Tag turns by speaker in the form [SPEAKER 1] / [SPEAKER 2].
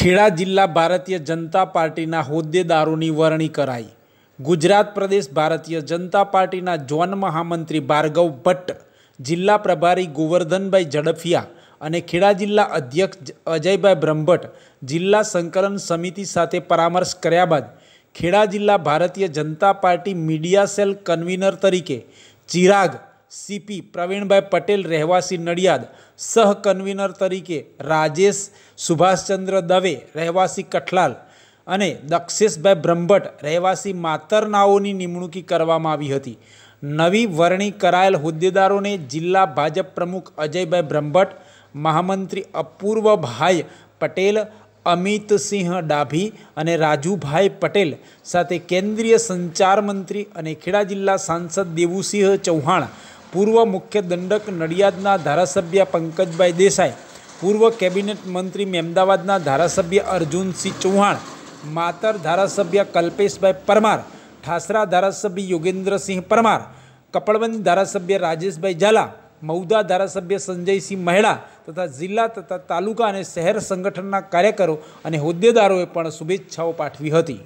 [SPEAKER 1] ખેડા જિલ્લા ભારતીય જનતા પાર્ટીના હોદ્દેદારોની વરણી કરાઈ ગુજરાત પ્રદેશ ભારતીય જનતા પાર્ટીના જોન મહામંત્રી ભાર્ગવ ભટ્ટ જિલ્લા પ્રભારી ગોવર્ધનભાઈ ઝડફિયા અને ખેડા જિલ્લા અધ્યક્ષ અજયભાઈ બ્રહ્મભટ્ટ જિલ્લા સંકલન સમિતિ સાથે પરામર્શ કર્યા બાદ ખેડા જિલ્લા Bharatiya Janata Party media cell convener તરીકે ચિરાગ સીપી પ્રવીણભાઈ પટેલ રહેવાસી નડિયાદ સહ કન્વીનર તરીકે રાજેશ સુભાષચંદ્ર દવે રહેવાસી કઠલાલ અને દક્ષેશભાઈ બ્રહ્મભટ્ટ રહેવાસી માતરનાઓની નિમણૂકી કરવામાં આવી હતી નવી વરણી કરાયેલ હોદ્દેદારોને જિલ્લા ભાજપ પ્રમુખ અજયભાઈ બ્રહ્મભટ્ટ મહામંત્રી અપૂર્વભાઈ પટેલ અમિતસિંહ ડાભી અને રાજુભાઈ પટેલ સાથે કેન્દ્રીય સંચાર મંત્રી અને ખેડા જિલ્લા સાંસદ દેવુસિંહ ચૌહાણ પૂર્વ મુખ્ય દંડક નડિયાદના ધારાસભ્ય પંકજભાઈ દેસાઈ પૂર્વ કેબિનેટ મંત્રી મેમદાવાદના ધારાસભ્ય અર્જુનસિંહ ચૌહાણ માતર ધારાસભ્ય કલ્પેશભાઈ પરમાર ઠાસરા ધારાસભ્ય યોગેન્દ્રસિંહ પરમાર કપડવંજ ધારાસભ્ય રાજેશભાઈ ઝાલા મૌદા ધારાસભ્ય સંજયસિંહ મહેડા તથા જિલ્લા તથા તાલુકા અને શહેર સંગઠનના કાર્યકરો અને હોદ્દેદારોએ પણ શુભેચ્છાઓ પાઠવી હતી